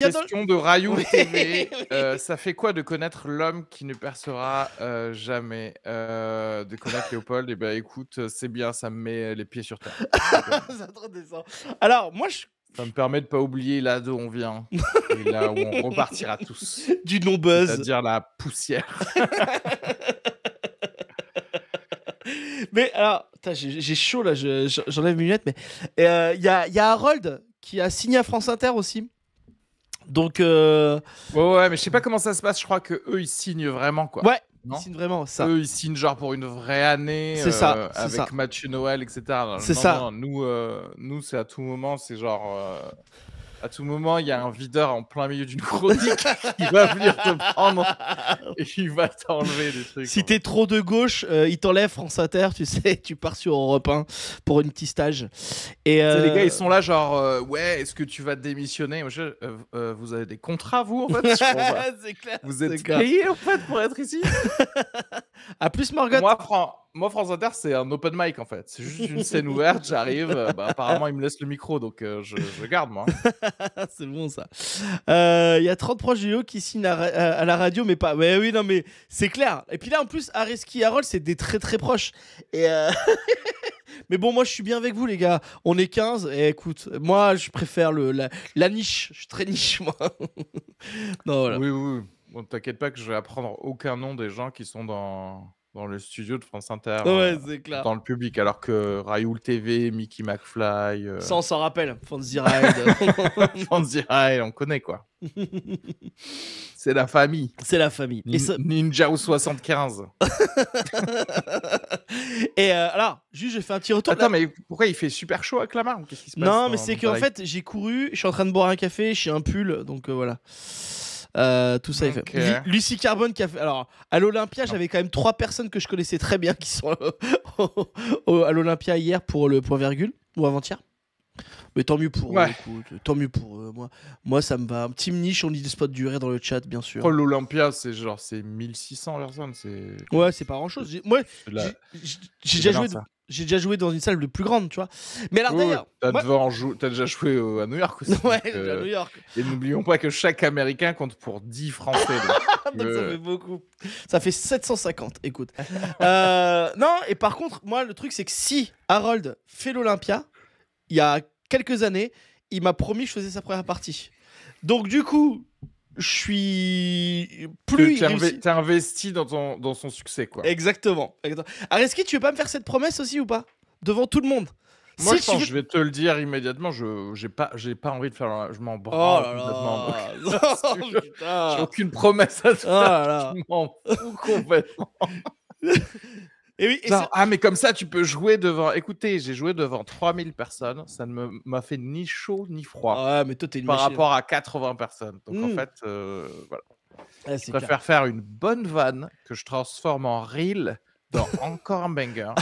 Question de Rayou TV. Euh, ça fait quoi de connaître l'homme qui ne percera euh, jamais euh, De connaître Léopold Et eh ben écoute, c'est bien, ça me met les pieds sur terre. c'est Alors, moi, je. Ça me permet de pas oublier là d'où on vient et là où on repartira tous. Du non-buzz. C'est-à-dire la poussière. mais alors, j'ai chaud là, j'enlève mes lunettes, mais il y, a, y a Harold qui a signé à France Inter aussi. Donc. Euh, ouais, ouais, mais je sais pas comment ça se passe. Je crois que eux, ils signent vraiment, quoi. Ouais. ils signent vraiment ça. Eux, ils signent genre pour une vraie année. C'est ça. Euh, avec ça. Noël, etc. C'est ça. nous, euh, nous c'est à tout moment, c'est genre à tout moment, il y a un videur en plein milieu d'une chronique qui va venir te prendre et il va t'enlever des trucs. Si t'es trop de gauche, euh, il t'enlève France Inter, tu sais, tu pars sur Europe 1 pour une petite stage. Et Les gars, euh, ils sont là, genre, euh, ouais, est-ce que tu vas démissionner Vous avez des contrats, vous, en fait C'est clair. Vous êtes payé, en fait, pour être ici. à plus, Margot. Moi, Franck moi, France Inter, c'est un open mic en fait. C'est juste une scène ouverte. J'arrive. Euh, bah, apparemment, il me laisse le micro, donc euh, je, garde moi. c'est bon ça. Euh, il y a 30 proches JO qui signent à, la radio, mais pas. Ouais, oui, non, mais c'est clair. Et puis là, en plus, Ariski et Harold, c'est des très très proches. mais bon, moi, je suis bien avec vous, les gars. On est 15. Et écoute, moi, je préfère le, la, niche. Je suis très niche, moi. non, Oui, oui. oui. Bon, t'inquiète pas que je vais apprendre aucun nom des gens qui sont dans dans le studio de France Inter. Euh, dans le public, alors que raoul TV, Mickey McFly. Euh, ça, on s'en rappelle. Fancy Ride. Fancy Ride, on connaît quoi. c'est la famille. C'est la famille. Ninja ou 75. Et euh, alors, juste, j'ai fait un petit retour. Attends, mais pourquoi il fait super chaud à Clamart quest Non, mais c'est qu'en fait, j'ai couru, je suis en train de boire un café, je suis un pull, donc voilà. Euh, tout ça est fait. Euh, Lucie Carbone qui a fait. Alors, à l'Olympia, j'avais quand même trois personnes que je connaissais très bien qui sont à l'Olympia hier pour le point virgule ou avant-hier. Mais tant mieux pour tant mieux pour euh, moi. Moi, ça me va. Un petit niche, on dit des spots durés dans le chat, bien sûr. Oh, L'Olympia, c'est genre c'est 1600 personnes. Ouais, c'est pas grand chose. Moi, j'ai déjà joué. Hein j'ai déjà joué dans une salle de plus grande, tu vois. Mais alors d'ailleurs. T'as déjà joué à New York aussi. Ouais, à euh, New York. Et n'oublions pas que chaque Américain compte pour 10 Français. donc, euh. ça fait beaucoup. Ça fait 750, écoute. Euh, non, et par contre, moi, le truc, c'est que si Harold fait l'Olympia, il y a quelques années, il m'a promis que je faisais sa première partie. Donc, du coup, je suis plus. t'es investi dans, dans son succès, quoi. Exactement. Areski, tu veux pas me faire cette promesse aussi ou pas Devant tout le monde moi, je, vais te le dire immédiatement. Je j'ai pas, j'ai pas envie de faire. Je m'en bats. Oh aucune promesse à te oh faire. Je m'en fous complètement. ah, mais comme ça, tu peux jouer devant. Écoutez, j'ai joué devant 3000 personnes. Ça ne m'a fait ni chaud ni froid. Ah, mais toi, t'es une Par rapport à 80 personnes. Donc, en hmm. fait, euh, voilà. Ah, je préfère faire une bonne vanne que je transforme en reel dans encore un banger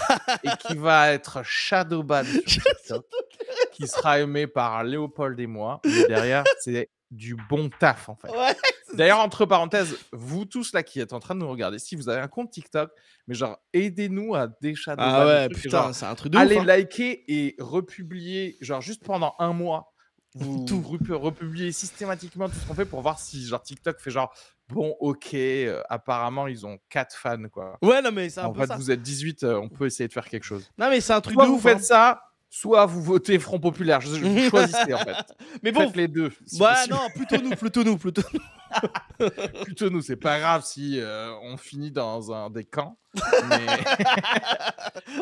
et qui va être shadowban qui sera aimé par Léopold et moi. Mais derrière, c'est du bon taf, en fait. Ouais. D'ailleurs, entre parenthèses, vous tous là qui êtes en train de nous regarder, si vous avez un compte TikTok, mais genre aidez-nous à déchatter. Ah ouais, putain, c'est un truc de ouf, Allez hein. liker et republier, genre juste pendant un mois, vous tout. republier systématiquement tout ce qu'on fait pour voir si genre TikTok fait genre bon ok euh, apparemment ils ont 4 fans quoi. Ouais non mais ça. En fait vous êtes 18, euh, on peut essayer de faire quelque chose. Non mais c'est un truc de de vous faites hein. ça, soit vous votez Front Populaire. Je, vous choisissez en fait. Mais Faites les deux. Bah non, plutôt nous, plutôt nous, plutôt nous. plutôt nous, c'est pas grave si euh, on finit dans un des camps.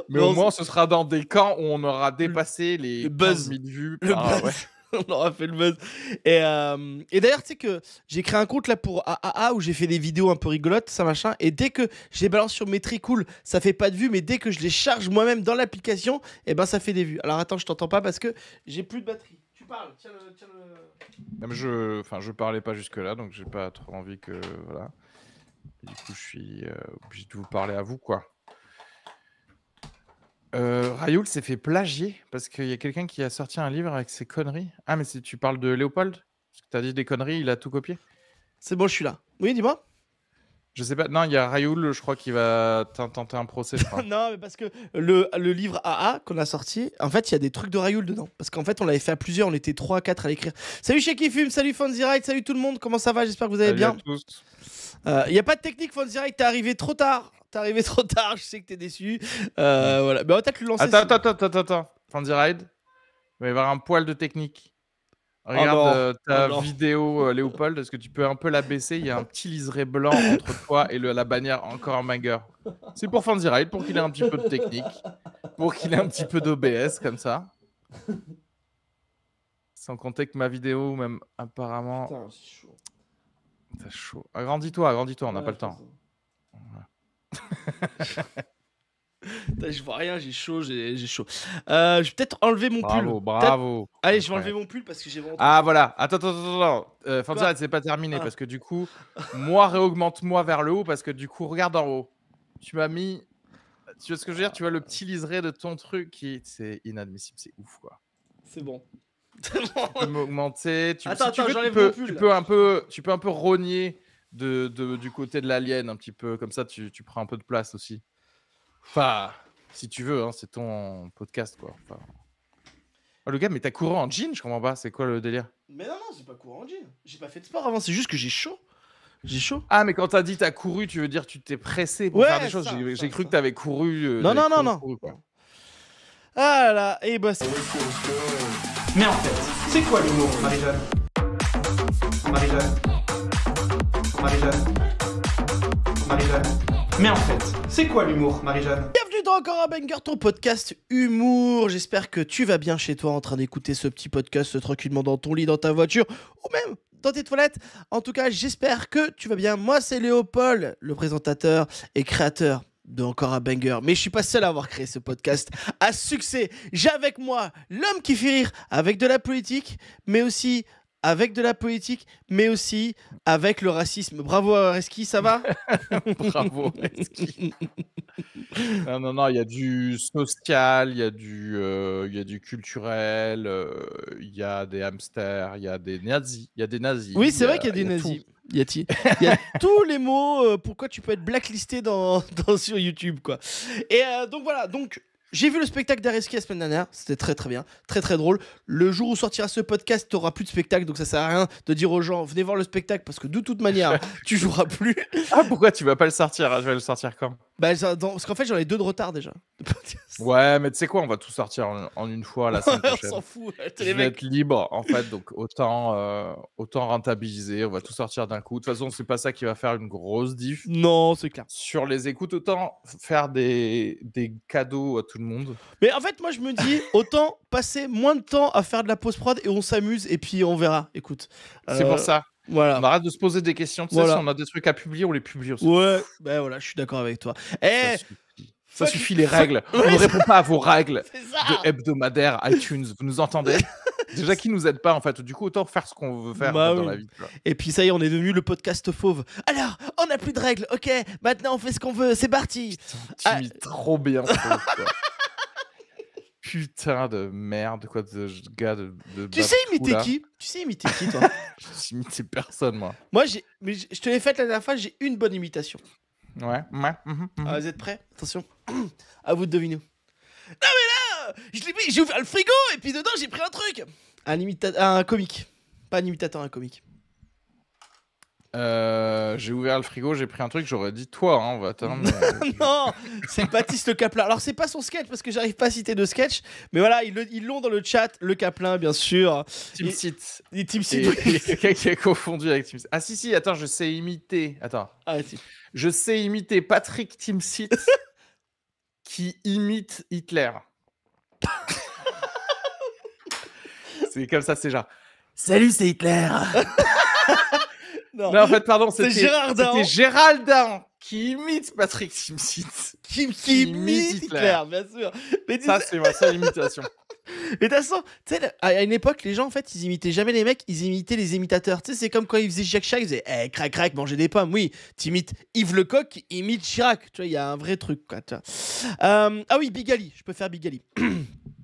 Mais, au moins, ce sera dans des camps où on aura dépassé les, buzz. vues. on aura fait le buzz. Et, euh, et d'ailleurs, tu sais que j'ai créé un compte là pour AAA où j'ai fait des vidéos un peu rigolotes, ça machin. Et dès que je les balance sur mes cool, ça fait pas de vues, mais dès que je les charge moi-même dans l'application, et eh ben ça fait des vues. Alors attends, je t'entends pas parce que j'ai plus de batterie. Tu parles, tiens le. Tiens Même je, enfin, je parlais pas jusque-là, donc j'ai pas trop envie que. Voilà. du coup, je suis euh, obligé de vous parler à vous, quoi. Euh, Rayoul s'est fait plagier parce qu'il y a quelqu'un qui a sorti un livre avec ses conneries. Ah, mais si tu parles de Léopold Parce tu as dit des conneries, il a tout copié. C'est bon, je suis là. Oui, dis-moi. Je sais pas. Non, il y a Rayoul, je crois, qu'il va tenter un procès. non, mais parce que le, livre AA qu'on a sorti, en fait, il y a des trucs de Rayoul dedans. Parce qu'en fait, on l'avait fait à plusieurs, on était 3 4 à l'écrire. Salut chez qui fume, salut Fonzy salut tout le monde, comment ça va J'espère que vous allez salut bien. Euh, il n'y a pas de technique, Fonzy tu t'es arrivé trop tard. T'es arrivé trop tard, je sais que t'es déçu. Euh, voilà. Mais on va peut-être le lancer. Attends, attends, attends, attends, attends. Ride, il va y avoir un poil de technique. Regarde ah euh, ta ah vidéo, euh, Léopold. Est-ce que tu peux un peu la baisser Il y a un petit liseré blanc entre toi et la bannière encore en manger. C'est pour fondy Ride, pour qu'il ait un petit peu de technique, pour qu'il ait un petit peu d'OBS comme ça. Sans compter que ma vidéo, même apparemment. Putain, chaud. chaud. Agrandis-toi, agrandis-toi, on n'a pas le temps. je vois rien, j'ai chaud, j'ai chaud. Euh, je vais peut-être enlever mon pull. Bravo, Allez, je vais enlever mon pull parce que j'ai Ah voilà, attends, attends, attends. attends. Euh, c'est pas terminé ah. parce que du coup, moi réaugmente-moi vers le haut parce que du coup, regarde en haut. Tu m'as mis. Tu vois ce que je veux dire Tu vois le petit liseré de ton truc qui. C'est inadmissible, c'est ouf quoi. C'est bon. Tu peux m'augmenter. Attends, mon pull, tu peux un peu, tu peux un peu rogner du côté de l'alien un petit peu. Comme ça, tu, prends un peu de place aussi. Enfin, si tu veux, hein, c'est ton podcast, quoi. Oh, le gars, mais t'as courant en jean Je comprends pas. C'est quoi le délire Mais non, non, j'ai pas courant en jean. J'ai pas fait de sport avant. C'est juste que j'ai chaud. J'ai chaud. Ah, mais quand t'as dit t'as couru, tu veux dire tu t'es pressé pour faire des choses. J'ai cru que t'avais couru. Euh, non, non, non, non, ah là, et eh ben, bah Mais en fait, c'est quoi l'humour, Marie-Jeanne marie Marie-Jeanne Marie-Jeanne Mais en fait, c'est quoi l'humour, Marie-Jeanne Bienvenue dans Encore un Banger, ton podcast humour. J'espère que tu vas bien chez toi en train d'écouter ce petit podcast euh, tranquillement dans ton lit, dans ta voiture ou même dans tes toilettes. En tout cas, j'espère que tu vas bien. Moi, c'est Léopold, le présentateur et créateur de encore un banger. Mais je suis pas seul à avoir créé ce podcast à succès. J'ai avec moi l'homme qui fait rire avec de la politique, mais aussi avec de la politique, mais aussi avec le racisme. Bravo Reski, ça va Bravo Reski. non, non, non, il y a du social, il y, a du, euh, y du culturel, euh, il y a des hamsters, il y a des nazis. Il y a des nazis. Oui, c'est vrai qu'il y a des nazis. Il y a, tous les mots euh, pourquoi tu peux être blacklisté dans, sur YouTube. quoi. Et donc voilà, donc j'ai vu le spectacle d'Areski la semaine dernière, c'était très très bien, très très drôle. Le jour où sortira ce podcast, t'auras plus de spectacle, donc ça sert à rien de dire aux gens venez voir le spectacle parce que de toute manière, tu joueras plus. Ah pourquoi tu vas pas le sortir hein Je vais le sortir quand bah, parce qu'en fait, j'en ai deux de retard déjà. Ouais, mais tu sais quoi, on va tout sortir en, une fois la semaine on s'en fout. Je vais être libre en fait, donc autant, euh, autant rentabiliser. On va tout sortir d'un coup. De toute façon, c'est pas ça qui va faire une grosse diff. Non, c'est clair. Sur les écoutes, autant faire des, des cadeaux à tout le monde. Mais en fait, moi, je me dis, autant passer moins de temps à faire de la post-prod et on s'amuse et puis on verra. Écoute. C'est pour euh, ça. Voilà. On arrête de se poser des questions. si on a des trucs à publier, on les publie aussi. Ouais, ben voilà, je suis d'accord avec toi. Eh, ça suffit les règles. On ne répond pas à vos règles de hebdomadaire iTunes. Vous nous entendez Déjà qui nous aide pas en fait. Du coup, autant faire ce qu'on veut faire bah dans la vie. Et puis ça y est, on est devenu le podcast fauve. Alors, on n'a plus de règles. Ok, maintenant on fait ce qu'on veut. C'est parti. tu ah. trop bien putain de merde, quoi, de gars de. tu sais imiter qui Tu sais imiter qui, toi Je imité personne, moi. Moi, j'ai, mais je te l'ai faite la dernière fois, j'ai une bonne imitation. Ouais, ouais. Mhm, mhm. Ah, vous êtes prêts Attention. à vous de deviner. Non, mais là J'ai ouvert le frigo et puis dedans, j'ai pris un truc. Un, imita... un comique. Pas un imitateur, un comique. Euh, j'ai ouvert le frigo, j'ai pris un truc, j'aurais dit toi, hein, on va attendre euh, non, c'est Baptiste Caplin. Alors c'est pas son sketch parce que j'arrive pas à citer de sketch, mais voilà, ils l'ont dans le chat, le Caplin bien sûr. Tim Sit. Tim Team C'est quelqu'un qui a confondu avec Tim Ah si si, attends, je sais imiter. Attends. Ah, si. Je sais imiter Patrick Tim Sit qui imite Hitler. c'est comme ça, c'est genre. Salut, c'est Hitler. Non. en fait, pardon, c'était Gérald qui imite Patrick Simpson. Qui, imite Hitler, bien sûr. ça, c'est ma seule imitation. Mais de toute façon, tu sais, à une époque, les gens, en fait, ils imitaient jamais les mecs, ils imitaient les imitateurs. Tu sais, c'est comme quand ils faisaient Jacques Chirac, ils faisaient eh, crac crac, manger des pommes. Oui, tu imites Yves Lecoq, imite Chirac. Tu vois, il y a un vrai truc, quoi. Euh, ah oui, Bigali, je peux faire Bigali.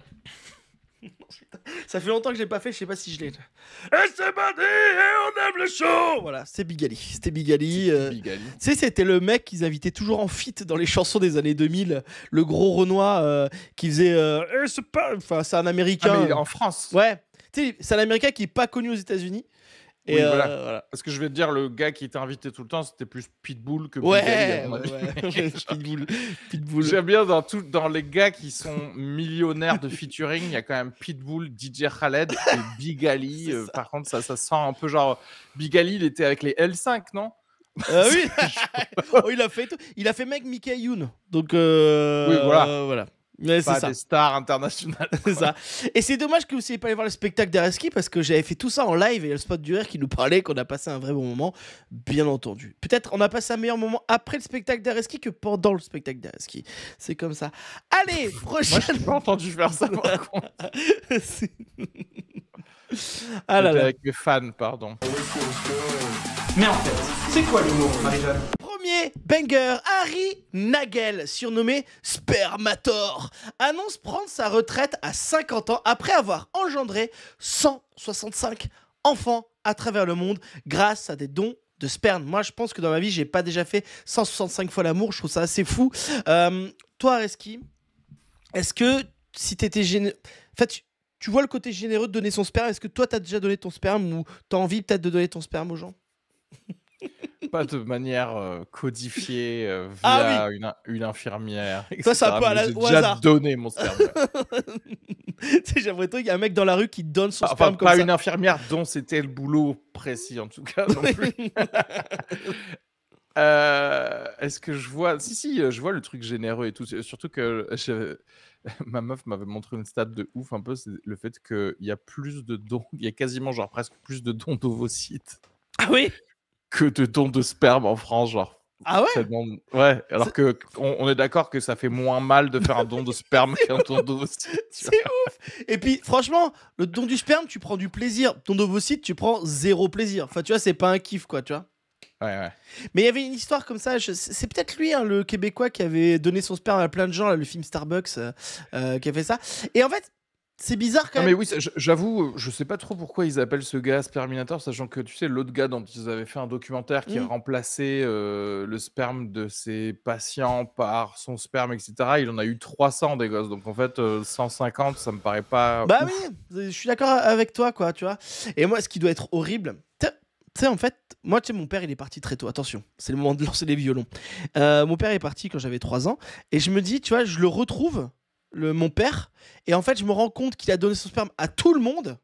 ça fait longtemps que j'ai pas fait, je sais pas si je l'ai. Et c'est parti, et on aime le show Voilà, c'est Bigali. C'était Bigali. Euh, tu sais, c'était le mec qu'ils invitaient toujours en fit dans les chansons des années 2000. Le gros Renoir euh, qui faisait. Euh, c'est Enfin, c'est un américain. Ah, mais en France. Ouais. Tu sais, c'est un américain qui est pas connu aux États-Unis euh, voilà. Parce que je vais te dire, le gars qui était invité tout le temps, c'était plus Pitbull que ouais, ouais. J'aime bien dans, tout, dans les gars qui sont millionnaires de featuring, il y a quand même Pitbull, DJ Khaled et Bigali. Euh, Ali. par contre, ça, ça sent un peu genre. Bigali, il était avec les L5, non ah oui, oh, il a fait, il a fait mec Mickey Youn. Donc euh, oui, voilà. voilà. Mais c'est ça. des stars internationales. ça. Et c'est dommage que vous ne soyez pas allé voir le spectacle d'Areski parce que j'avais fait tout ça en live et il y a le spot du rire qui nous parlait qu'on a passé un vrai bon moment, bien entendu. Peut-être on a passé un meilleur moment après le spectacle d'Areski que pendant le spectacle d'Areski. C'est comme ça. Allez, prochaine. Moi, je pas entendu faire ça ah Avec mes fans, pardon. Mais en fait, c'est quoi l'humour, marie premier banger, Harry Nagel, surnommé Spermator, annonce prendre sa retraite à 50 ans après avoir engendré 165 enfants à travers le monde grâce à des dons de sperme. Moi, je pense que dans ma vie, j'ai pas déjà fait 165 fois l'amour. Je trouve ça assez fou. Euh, toi, Reski, est-ce que si t'étais généreux... En fait tu vois le côté généreux de donner son sperme. Est-ce que toi, t'as déjà donné ton sperme ou t'as envie peut-être de donner ton sperme aux gens pas de manière euh, codifiée euh, ah via une, infirmière. Toi, ça un peu à la, au déjà donné mon sperme. j'aimerais trop qu'il y a un mec dans la rue qui donne son sperme pas une infirmière dont c'était le boulot précis, en tout cas. Non plus. Euh, est-ce que je vois. Si, si, je vois le truc généreux et tout. Surtout que ma meuf m'avait montré une stat de ouf un peu. C'est le fait qu'il y a plus de dons. Il y a quasiment, genre, presque plus de dons d'ovocytes. Ah oui que de dons de sperme en France, genre. Ah ouais Ouais, alors que on, est d'accord que ça fait moins mal de faire un don de sperme qu'un don d'ovocyte. C'est ouf Et puis franchement, le don du sperme, tu prends du plaisir. Ton ovocyte, tu prends zéro plaisir. Enfin, tu vois, c'est pas un kiff, quoi, tu vois. Ouais, ouais. Mais il y avait une histoire comme ça, c'est peut-être lui, hein, le Québécois, qui avait donné son sperme à plein de gens, là, le film Starbucks, euh, euh, qui a fait ça. Et en fait, c'est bizarre quand même. mais oui, j'avoue, je sais pas trop pourquoi ils appellent ce gars Sperminator, sachant que tu sais, l'autre gars dont ils avaient fait un documentaire qui a mm. remplaçait euh, le sperme de ses patients par son sperme, etc. Il en a eu 300 des gosses. Donc en fait, 150, euh, ça me paraît pas. Bah oui, je suis d'accord avec toi, quoi, tu vois. Et moi, ce qui doit être horrible, tu sais, en fait, moi, tu mon père, il est parti très tôt. Attention, c'est le moment de lancer les violons. Euh, mon père est parti quand j'avais 3 ans. Et je me dis, tu vois, je le retrouve mon père. Et en fait, je me rends compte qu'il a donné son sperme à tout le monde.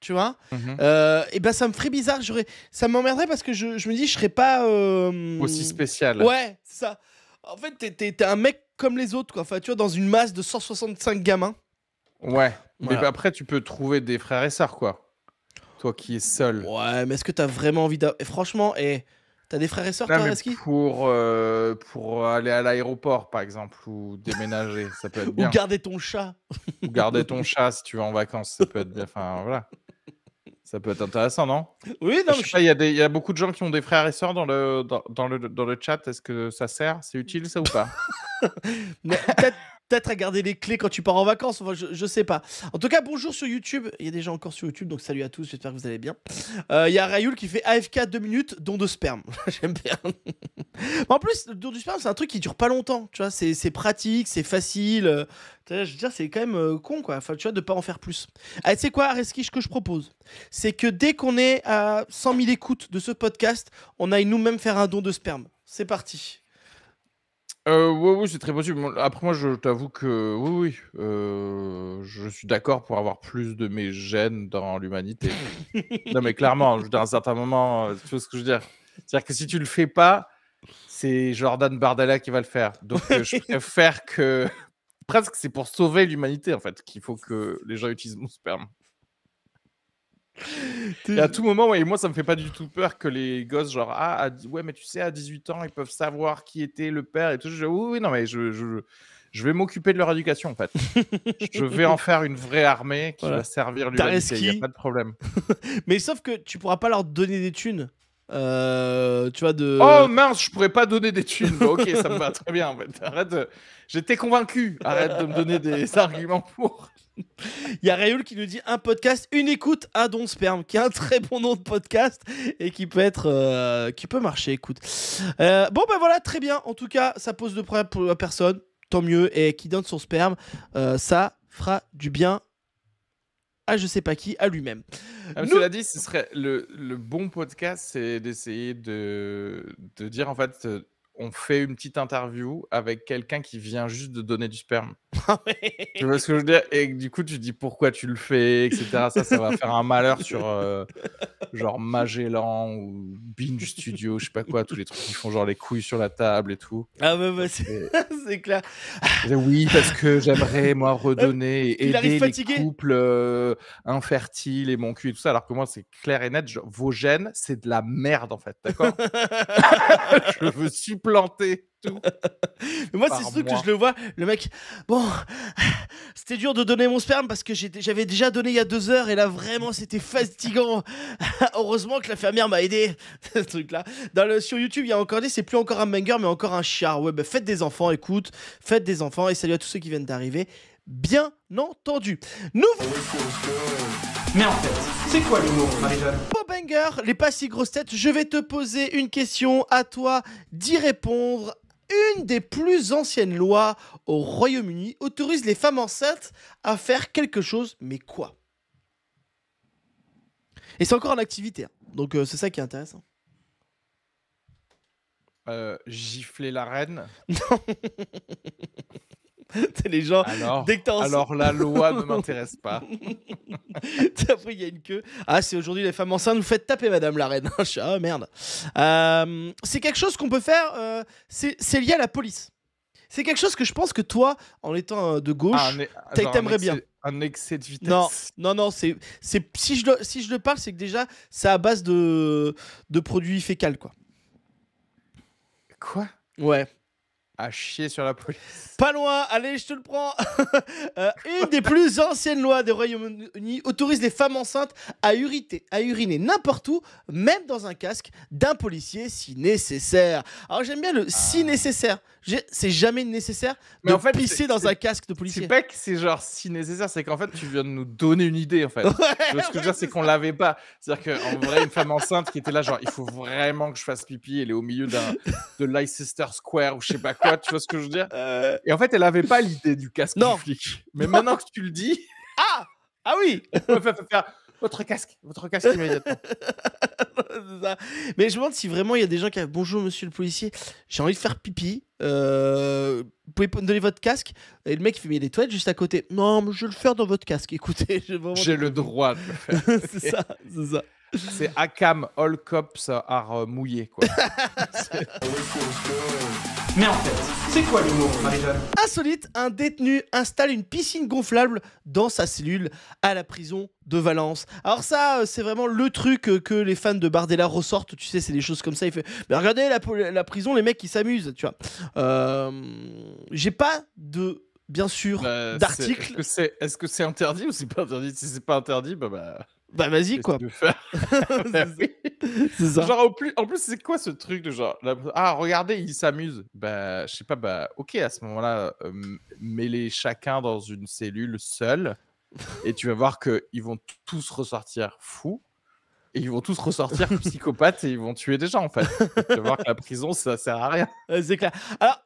Tu vois mhm. euh, Et ben, ça me ferait bizarre. J'aurais, ça m'emmerderait parce que je, me dis, je serais pas euh, aussi spécial. Ouais, ça. En fait, t'es un mec comme les autres, quoi. Enfin, tu vois, dans une masse de 165 gamins. Ouais. Mais après, tu peux trouver des frères et sœurs, quoi. Toi qui es seul. Ouais, mais est-ce que t'as vraiment envie d'avoir. Franchement, et. T'as des frères et sœurs, toi, à ski pour, euh, pour aller à l'aéroport, par exemple, ou déménager, ça peut être bien. Ou garder ton chat. ou garder ton chat si tu vas en vacances, ça peut être Enfin, voilà. Ça peut être intéressant, non Oui, non, je sais Il y, a beaucoup de gens qui ont des frères et sœurs dans le, dans, le, dans le chat. Est-ce que ça sert C'est utile, ça ou pas Peut-être peut à garder les clés quand tu pars en vacances. Enfin, je, sais pas. En tout cas, bonjour sur YouTube. Il y a des gens encore sur YouTube, donc salut à tous. J'espère que vous allez bien. Euh, il y a Rayoul qui fait AFK 2 minutes, don de sperme. J'aime bien. en plus, le don du sperme, c'est un truc qui dure pas longtemps. Tu vois, c'est pratique, c'est facile. Je veux dire, c'est quand même euh, con, quoi. Enfin, tu vois, de pas en faire plus. quoi ah, tu sais quoi, ce que je propose C'est que dès qu'on est à 100 000 écoutes de ce podcast, on aille nous-mêmes faire un don de sperme. C'est parti. Euh, oui, c'est très possible. Après, moi, je t'avoue que oui, oui, euh, je suis d'accord pour avoir plus de mes gènes dans l'humanité. non, mais clairement, je, à un certain moment, euh, tu vois ce que je veux dire C'est-à-dire que si tu le fais pas, c'est Jordan Bardella qui va le faire. Donc, je préfère que. Presque, c'est pour sauver l'humanité, en fait, qu'il faut que les gens utilisent mon sperme et à tout moment, et moi, ça me fait pas du tout peur que les gosses, genre, ah, ouais, mais tu sais, à 18 ans, ils peuvent savoir qui était le père et tout. Je, oui, non, mais je, je, vais m'occuper de leur éducation, en fait. je vais en faire une vraie armée qui va servir l'humanité. Il a pas de problème. mais sauf que tu pourras pas leur donner des thunes. Euh, tu vois, de. Oh mince, je pourrais pas donner des thunes. ok, ça me va très bien. J'étais convaincu. Arrête de me donner des arguments pour. Il y a Raoul qui nous dit un podcast, une écoute à Don Sperme, qui est un très bon nom de podcast et qui peut être, euh, qui peut marcher. Écoute, euh, bon ben voilà, très bien. En tout cas, ça pose de problème pour la personne, tant mieux. Et qui donne son sperme, euh, ça fera du bien à je sais pas qui, à lui-même. Ah, nous... Cela dit, ce serait le, bon podcast, c'est d'essayer de, de dire en fait on fait une petite interview avec quelqu'un qui vient juste de donner du sperme. Ah tu vois ce que je veux dire Et du coup, tu dis pourquoi tu le fais, etc. Ça, ça va faire un malheur sur euh, genre Magellan ou Binge Studio, je sais pas quoi, tous les trucs qui font genre les couilles sur la table et tout. Ah bah, c'est clair. oui, parce que j'aimerais moi redonner et aider les couples euh, infertiles et mon cul et tout ça, alors que moi c'est clair et net, vos gènes, c'est de la merde en fait, d'accord Je veux super planter tout. moi, c'est truc que je le vois, le mec, bon, c'était dur de donner mon sperme parce que j'avais déjà donné il y a deux heures et là, vraiment, c'était fatigant. Heureusement que la fermière m'a aidé, ce truc-là. sur YouTube, il y a encore des, c'est plus encore un banger, mais encore un char. Ouais, bah, faites des enfants, écoute, faites des enfants et salut à tous ceux qui viennent d'arriver. Bien entendu. Nous. Mais en fait, c'est quoi l'humour, Marie-Jeanne les pas si grosses têtes, je vais te poser une question à toi d'y répondre. Une des plus anciennes lois au Royaume-Uni autorise les femmes enceintes à faire quelque chose, mais quoi Et c'est encore en activité, hein. donc euh, c'est ça qui est intéressant. Euh, gifler la reine Non les gens, alors, Alors la loi ne m'intéresse pas. Après, il y a une queue. Ah, c'est aujourd'hui les femmes enceintes, vous faites taper, madame la reine. Je ah, merde. Euh, c'est quelque chose qu'on peut faire, euh, c'est lié à la police. C'est quelque chose que je pense que toi, en étant euh, de gauche, ah, t'aimerais bien. Un excès de vitesse. Non, non, non c'est, si, je, si je le parle, c'est que déjà, c'est à base de, de produits fécales, quoi. Quoi Ouais à chier sur la police. Pas loin, allez, je te le prends. Euh, une des plus anciennes lois des Royaume-Uni autorise les femmes enceintes à, à uriner n'importe où, même dans un casque d'un policier si nécessaire. Alors j'aime bien le ah. si nécessaire. C'est jamais nécessaire de Mais en pisser dans un casque de policier. C'est pas que c'est genre si nécessaire, c'est qu'en fait tu viens de nous donner une idée en fait. ce que je veux dire, c'est qu'on l'avait pas. C'est-à-dire qu'en vrai, une femme enceinte qui était là, genre il faut vraiment que je fasse pipi, elle est au milieu de Leicester Square ou je sais pas quoi tu vois ce que je veux dire euh, Et en fait, elle avait pas l'idée du casque non. du flic. Mais maintenant que tu le dis, ah, ah oui, votre casque, votre casque immédiatement. Mais je me demande si vraiment il y a des gens qui a bonjour monsieur le policier, j'ai envie de faire pipi. Euh, vous pouvez me donner votre casque Et le mec il fait mais toilettes juste à côté. Non, mais je vais le faire dans votre casque. Écoutez, j'ai le droit. De le faire. c'est ça, c'est ça. C'est Akam All Cops à euh, mouillé, quoi. Mais en fait, c'est quoi l'humour, marie Insolite, un détenu installe une piscine gonflable dans sa cellule à la prison de Valence. Alors ça, euh, c'est vraiment le truc euh, que les fans de Bardella ressortent, tu sais, c'est des choses comme ça. Il fait, mais regardez la, prison, les mecs, qui s'amusent, tu vois. J'ai pas de bien sûr, bah, d'article. Est-ce que c'est interdit ou c'est pas interdit Si c'est pas interdit, bah, bah bah vas-y quoi. Ben genre en plus, en plus c'est quoi ce truc de genre ah regardez ils s'amusent. Bah je sais pas bah ok à ce moment-là euh, mêlez chacun dans une cellule seule et tu vas voir que ils vont tous ressortir fous et ils vont tous ressortir psychopathes et ils vont tuer des gens en fait. tu vas voir que la prison ça sert à rien. c'est clair. Alors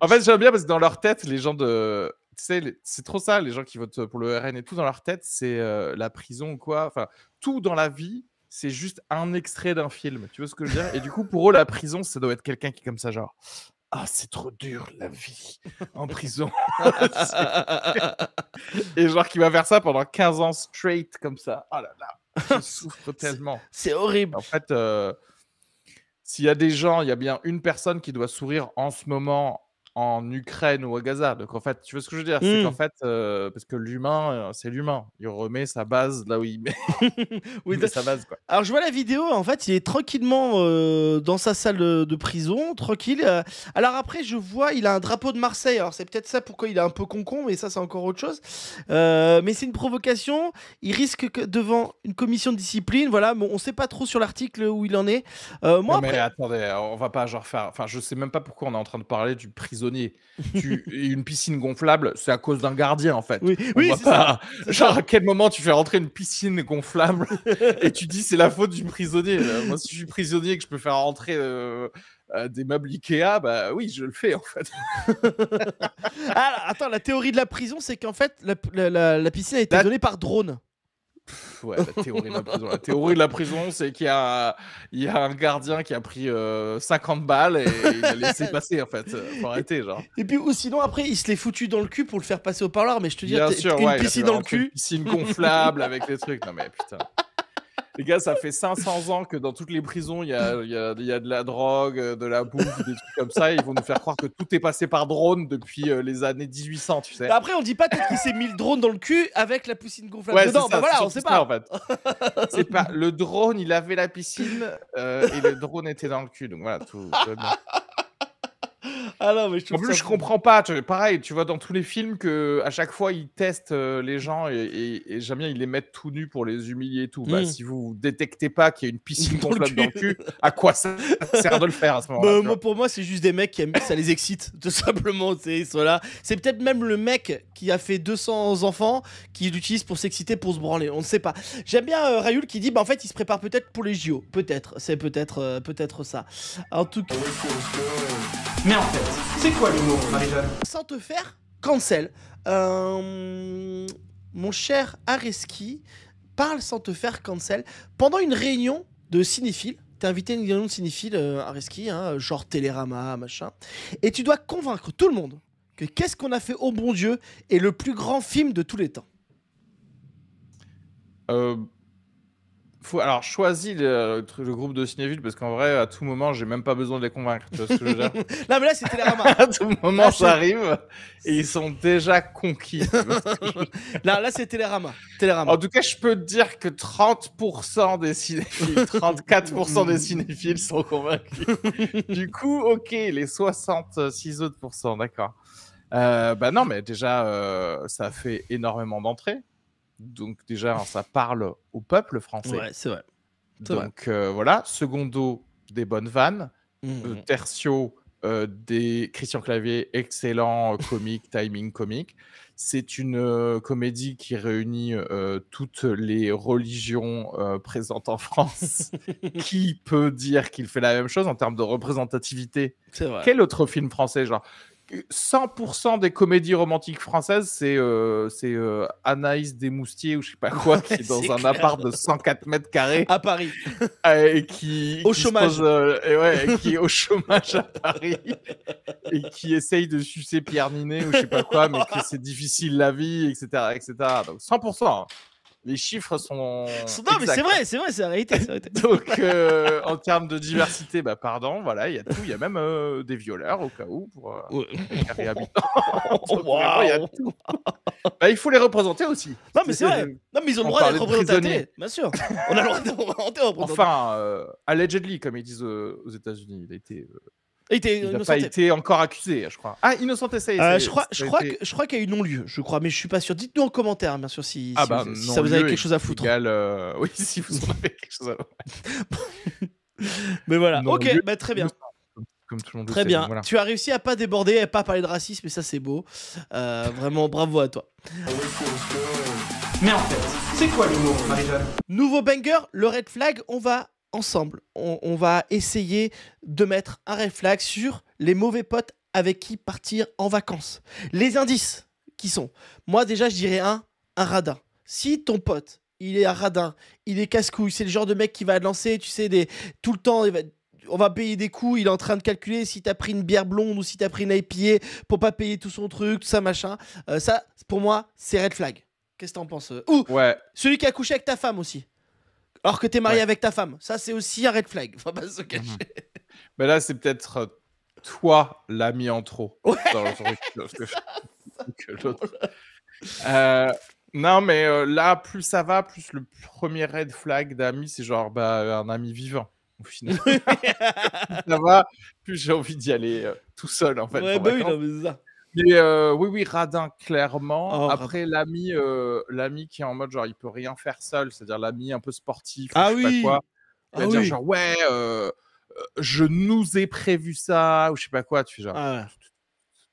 en fait j'aime bien parce que dans leur tête les gens de c'est trop ça, les gens qui votent pour le RN et tout dans leur tête, c'est euh, la prison ou quoi. Enfin, tout dans la vie, c'est juste un extrait d'un film. Tu vois ce que je veux dire Et du coup, pour eux, la prison, ça doit être quelqu'un qui est comme ça, genre. Ah, c'est trop dur la vie en prison. et genre qui va faire ça pendant 15 ans straight comme ça. Oh là là, je souffre tellement. C'est horrible. En fait, euh, s'il y a des gens, il y a bien une personne qui doit sourire en ce moment en Ukraine ou à Gaza. Donc en fait, tu vois ce que je veux dire C'est qu'en mmh. fait, euh, parce que l'humain, euh, c'est l'humain. Il remet sa base là où il met, oui, sa base. Quoi. Alors je vois la vidéo, en fait, il est tranquillement euh, dans sa salle de, prison, tranquille. Alors après, je vois, il a un drapeau de Marseille. Alors c'est peut-être ça pourquoi il est un peu concon, mais ça c'est encore autre chose. mais c'est une provocation. Il risque que devant une commission de discipline. Voilà, bon, on ne sait pas trop sur l'article où il en est. moi, non, après... mais attendez, on va pas genre faire. Enfin, je sais même pas pourquoi on est en train de parler du prison tu, et une piscine gonflable, c'est à cause d'un gardien, en fait. Oui, oui ça. Genre, à quel moment tu fais rentrer une piscine gonflable et tu dis c'est la faute du prisonnier euh, Moi, si je suis prisonnier et que je peux faire rentrer. Euh, euh, des meubles Ikea, bah oui, je le fais en fait. Alors, ah, attends, la théorie de la prison, c'est qu'en fait, la, la piscine a été donnée par drone ouais, la théorie de la prison. c'est qu'il y a, a un gardien qui a pris 50 euh, balles et, il a laissé passer, en fait. Euh, faut arrêter, genre. Et puis, ou sinon, après, il se l'est foutu dans le cul pour le faire passer au parloir, mais je te dis, une piscine dans le cul. Une piscine gonflable avec les trucs. Non, mais putain. Les gars, ça fait 500 ans que dans toutes les prisons, il y a, y a, y a de la drogue, euh, de la bouffe, des trucs comme ça. ils vont nous faire croire que tout est passé par drone depuis euh, les années 1800, tu sais. après, on dit pas peut-être qu'il s'est mis le drone dans le cul avec la piscine gonflable dedans. bah voilà, on sait pas. en fait. c'est pas. Le drone, il avait la piscine euh, et le drone était dans le cul. Donc voilà, tout ah mais je en plus, je comprends pas. Tu, pareil, tu vois dans tous les films que à chaque fois ils testent euh, les gens et, j'aime bien ils les mettent tout nus pour les humilier et tout. Bah, mm. si vous détectez pas qu'il y a une piscine gonflable dans le cul, à quoi ça sert de le faire à ce moment-là bah, Pour moi, c'est juste des mecs qui aiment, ça les excite tout simplement. C'est peut-être même le mec qui a fait 200 enfants qui l'utilise pour s'exciter, pour se branler. On ne sait pas. J'aime bien euh, qui dit bah en fait il se prépare peut-être pour les JO. Peut-être, c'est peut-être euh, peut-être ça. En tout cas. Mais en fait. C'est quoi le Marie-Jeanne Sans te faire cancel. Euh, mon cher Areski parle sans te faire cancel. Pendant une réunion de cinéphiles, t'es invité à une réunion de cinéphiles, euh, Areski, hein, genre Télérama, machin, et tu dois convaincre tout le monde que Qu'est-ce qu'on a fait au bon Dieu est le plus grand film de tous les temps. Euh, alors choisis euh, le, groupe de cinéphiles parce qu'en vrai à tout moment j'ai même pas besoin de les convaincre. Tu mais là c'était la à tout moment ça arrive et ils sont déjà conquis. là là c'est Télérama. Télérama. En tout cas je peux te dire que 30% des cinéphiles, 34% des cinéphiles sont convaincus. du coup ok les 66 autres d'accord. Euh, bah non mais déjà euh, ça fait énormément d'entrées. Donc déjà, ça parle au peuple français. Ouais, c'est vrai. Donc euh, voilà, secondo, des bonnes vannes. Mhm. Euh, tertio, euh, des Christian Clavier, excellent comique, timing comique. C'est une comédie qui réunit toutes les religions présentes en France. qui peut dire qu'il fait la même chose en termes de représentativité C'est vrai. Quel autre film français genre 100% des comédies romantiques françaises, c'est euh, c'est euh, Anaïs Desmoustiers ou je sais pas quoi, qui est dans un appart de 104 mètres carrés. À Paris. et qui, au chômage. Euh, et ouais, qui est au chômage à Paris. et qui essaye de sucer Pierre Ninet ou je sais pas quoi, mais que c'est difficile la vie, etc. etc. Donc 100% les chiffres sont. Non, mais c'est vrai, c'est vrai, c'est la réalité. Donc, euh, en termes de diversité, bah, pardon, voilà, il y a tout. Il y a même euh, des violeurs, au cas où, pour euh, les Il y a tout. Bah, il faut les représenter aussi. Non, mais c'est vrai. Non, mais ils ont le droit d'être représentés. Bien sûr. On a le droit d'être représentés. Enfin, allegedly, comme ils disent aux États-Unis, il a été il, était a pas été encore accusé, je crois. Ah, innocent essai. Euh, je crois, je crois, que, je crois qu'il y a eu non-lieu, je crois, mais je suis pas sûr. Dites-nous en commentaire, bien sûr, si, ah bah, vous, ça vous avez quelque chose à foutre. Euh, oui, si vous en avez quelque chose à mais voilà, ok, bah, très bien. Comme tout le monde Très bien. Tu as réussi à pas déborder et à pas parler de racisme, et ça, c'est beau. Euh, vraiment, bravo à toi. Mais en fait, c'est quoi l'humour, Nouveau banger, le red flag, on va ensemble, on, va essayer de mettre un red sur les mauvais potes avec qui partir en vacances. Les indices qui sont. Moi, déjà, je dirais un, un radin. Si ton pote, il est un radin, il est casse-couille, c'est le genre de mec qui va lancer, tu sais, des, tout le temps, on va payer des coups, il est en train de calculer si t'as pris une bière blonde ou si t'as pris une IPA pour pas payer tout son truc, tout ça, machin. Euh, ça, pour moi, c'est red flag. Qu'est-ce que t'en penses euh, Ou celui qui a couché avec ta femme aussi. Alors que tu es marié avec ta femme. Ça, c'est aussi un red flag. Faut pas se mhm. cacher. Mais là, c'est peut-être euh, toi l'ami en trop. non, mais euh, là, plus ça va, plus le premier red flag d'ami, c'est genre bah, un ami vivant. Au final, plus ça va, plus j'ai envie d'y aller euh, tout seul en fait. Ouais, bah oui, ça. Euh, oui, oui, radin, clairement. Oh, Après, euh, l'ami qui est en mode genre, il peut rien faire seul, c'est-à-dire l'ami un peu sportif, ah pas quoi. Ah genre, ouais, euh, je nous ai prévu ça, ou je sais pas quoi. Tu, genre, ah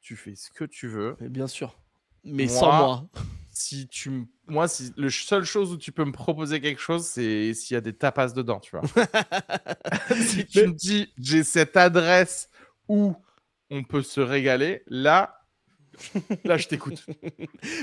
tu, fais ce que tu veux. bien sûr. Mais sans moi. Si tu moi, si le seule chose où tu peux me proposer quelque chose, c'est s'il y a des tapas dedans, tu vois. si tu me dis j'ai cette adresse où on peut se régaler, là, Là, je t'écoute.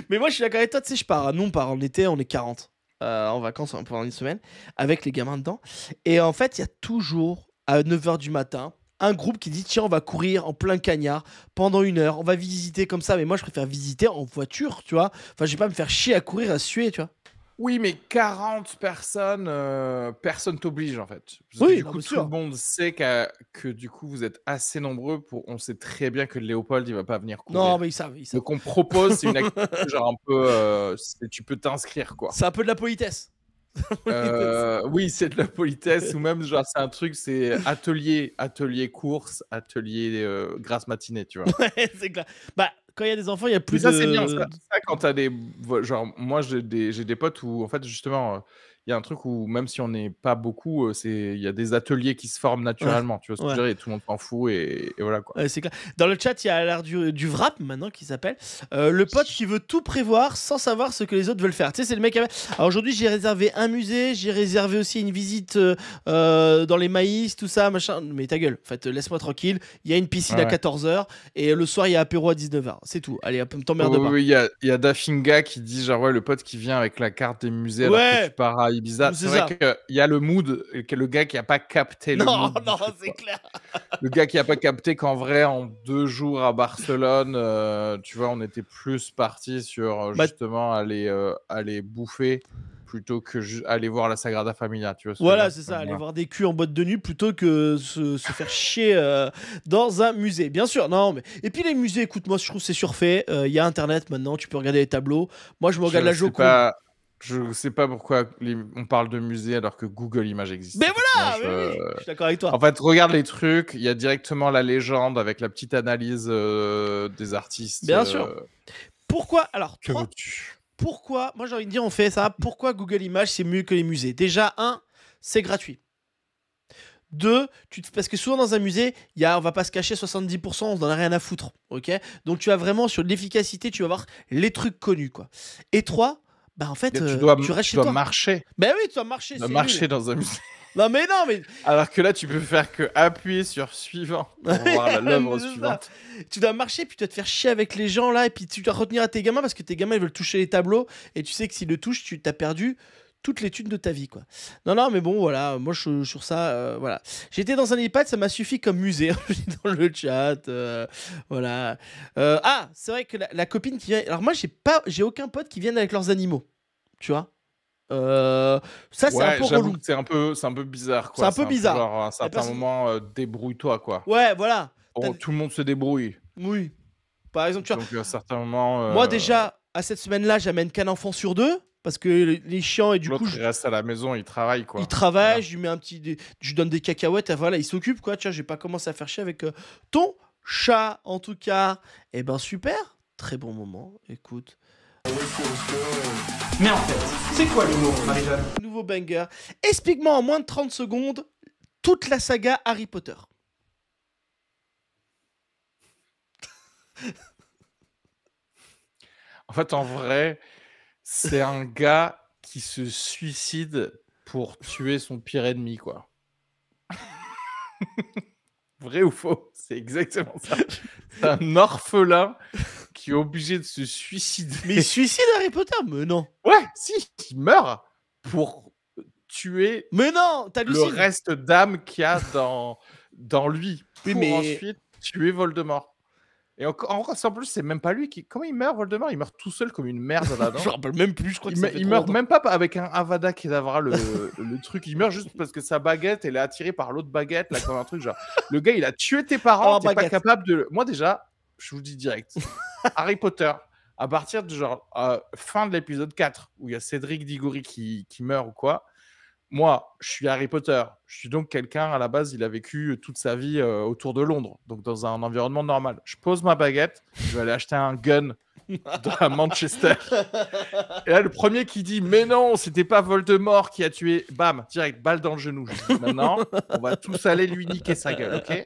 Mais moi, je suis d'accord avec toi. Tu sais, je pars non par en été, on est 40 euh, en vacances hein, pendant une semaine avec les gamins dedans. Et en fait, il y a toujours à 9h du matin un groupe qui dit tiens on va courir en plein cagnard pendant une heure on va visiter comme ça mais moi je préfère visiter en voiture tu vois enfin je vais pas me faire chier à courir à suer tu vois oui, mais 40 personnes, euh, personne t'oblige en fait. oui, du coup, tout le monde sait que du coup, vous êtes assez nombreux pour. On sait très bien que Léopold, il va pas venir courir. Non, mais ils savent. Donc, on propose, c'est une activité genre un peu. Euh, tu peux t'inscrire quoi. C'est un peu de la politesse. Euh, oui, c'est de la politesse ou même genre c'est un truc, c'est atelier, atelier course, atelier grâce matinée, tu vois. c'est clair. Bah, quand il y a des enfants, il y a plus de. c'est bien. quand t'as des. Genre, moi, j'ai des, j'ai des potes où, en fait, justement, euh, il y a un truc où même si on n'est pas beaucoup, c'est il y a des ateliers qui se forment naturellement. Tu vois ce que je veux dire, et tout le monde s'en fout et, voilà quoi. c'est clair. Dans le chat, il y a l'air du, du wrap maintenant qui s'appelle le pote qui veut tout prévoir sans savoir ce que les autres veulent faire. Tu sais, c'est le mec. Qui... Alors aujourd'hui, j'ai réservé un musée, j'ai réservé aussi une visite dans les maïs, tout ça, machin. Mais ta gueule, en fait, laisse-moi tranquille. Il y a une piscine à 14h et le soir, il y a apéro à 19h. C'est tout. Allez, un t'emmerde pas. Oui, il y a, y Dafinga qui dit genre, ouais, le pote qui vient avec la carte des musées alors bah, bizarre C'est vrai qu'il y a le mood, le gars qui n'a pas capté le non, mood, Non, c'est clair. Le gars qui n'a pas capté qu'en vrai, en deux jours à Barcelone, euh, tu vois, on était plus parti sur euh, bah, justement aller, euh, aller bouffer plutôt que aller voir la Sagrada Familia. Tu vois, voilà, c'est ça, aller voir des culs en boîte de nuit plutôt que se, se faire chier dans un musée. Bien sûr, non, mais. Et puis les musées, écoute, moi je trouve c'est surfait. Il y a Internet maintenant, tu peux regarder les tableaux. Moi je me regarde la Joconde. Je sais pas pourquoi on parle de musée alors que Google Images existe. Mais voilà, je... suis d'accord avec toi. En fait, regarde les trucs, il y a directement la légende avec la petite analyse euh, des artistes. Bien euh, sûr. Pourquoi alors Pourquoi Moi, j'ai envie de dire, on fait ça. Pourquoi Google Images c'est mieux que les musées Déjà, un, c'est gratuit. Deux, tu parce que souvent dans un musée, il y a, on va pas se cacher, 70%, on n'en a rien à foutre, ok Donc tu as vraiment sur l'efficacité, tu vas voir les trucs connus, quoi. Et trois, bah en fait, tu, euh, dois, tu dois marcher. Bah oui, tu dois marcher. Tu dois marcher dans un musée. non mais non mais. Alors que là, tu peux faire que appuyer sur suivant voir l'œuvre suivante. Tu dois marcher puis tu dois te faire chier avec les gens là et puis tu dois retenir à tes gamins parce que tes gamins ils veulent toucher les tableaux et tu sais que s'ils le touchent, tu t'as perdu toute l'étude de ta vie, quoi. Non, non, mais bon, voilà, moi, je, sur ça, euh, voilà. J'étais dans un iPad, ça m'a suffi comme musée, hein. dans le chat, euh, voilà. Euh, ah, c'est vrai que la, copine qui vient... Alors moi, j'ai pas, j'ai aucun pote qui vienne avec leurs animaux, tu vois. ça, c'est un peu C'est un peu, c'est un peu bizarre, C'est un peu bizarre. genre, à un certain moment, débrouille-toi, quoi. Ouais, voilà. Oh, tout le monde se débrouille. Oui. Par exemple, tu vois. à un certain moment... Moi, déjà, à cette semaine-là, j'amène qu'un enfant sur deux parce que les chiens et du coup je reste à la maison il travaille quoi il travaille je lui mets un petit je donne des cacahuètes et voilà il s'occupe quoi tiens j'ai pas commencé à faire chier avec euh, ton chat en tout cas Eh ben super très bon moment écoute mais en fait c'est quoi l'humour nouveau banger explique-moi en moins de 30 secondes toute la saga Harry Potter en fait en vrai c'est un gars qui se suicide pour tuer son pire ennemi, quoi. Vrai ou faux C'est exactement ça. C'est un orphelin qui est obligé de se suicider. Mais suicide Harry Potter Mais non Ouais, si, il meurt pour tuer mais non, le reste d'âme qu'il y a dans, dans lui. pour ensuite tuer Voldemort. Et encore, plus, c'est même pas lui qui. Comment il meurt, Voldemort Il meurt tout seul comme une merde là-dedans. je me rappelle même plus, je crois que Il, il meurt même pas avec un Avada Kedavra, le, le truc. Il meurt juste parce que sa baguette, elle est attirée par l'autre baguette, là, comme un truc genre. Le gars, il a tué tes parents, oh, t'es pas capable de. Moi, déjà, je vous le dis direct. Harry Potter, à partir de genre euh, fin de l'épisode 4, où il y a Cédric Diggory qui, qui meurt ou quoi, moi, je suis Harry Potter. Je suis donc quelqu'un, à la base, il a vécu euh, toute sa vie euh, autour de Londres, donc dans un environnement normal. Je pose ma baguette, je vais aller acheter un gun à Manchester. Et là, le premier qui dit Mais non, c'était pas Voldemort qui a tué, bam, direct, balle dans le genou. Dis, Maintenant, on va tous aller lui niquer sa gueule, ok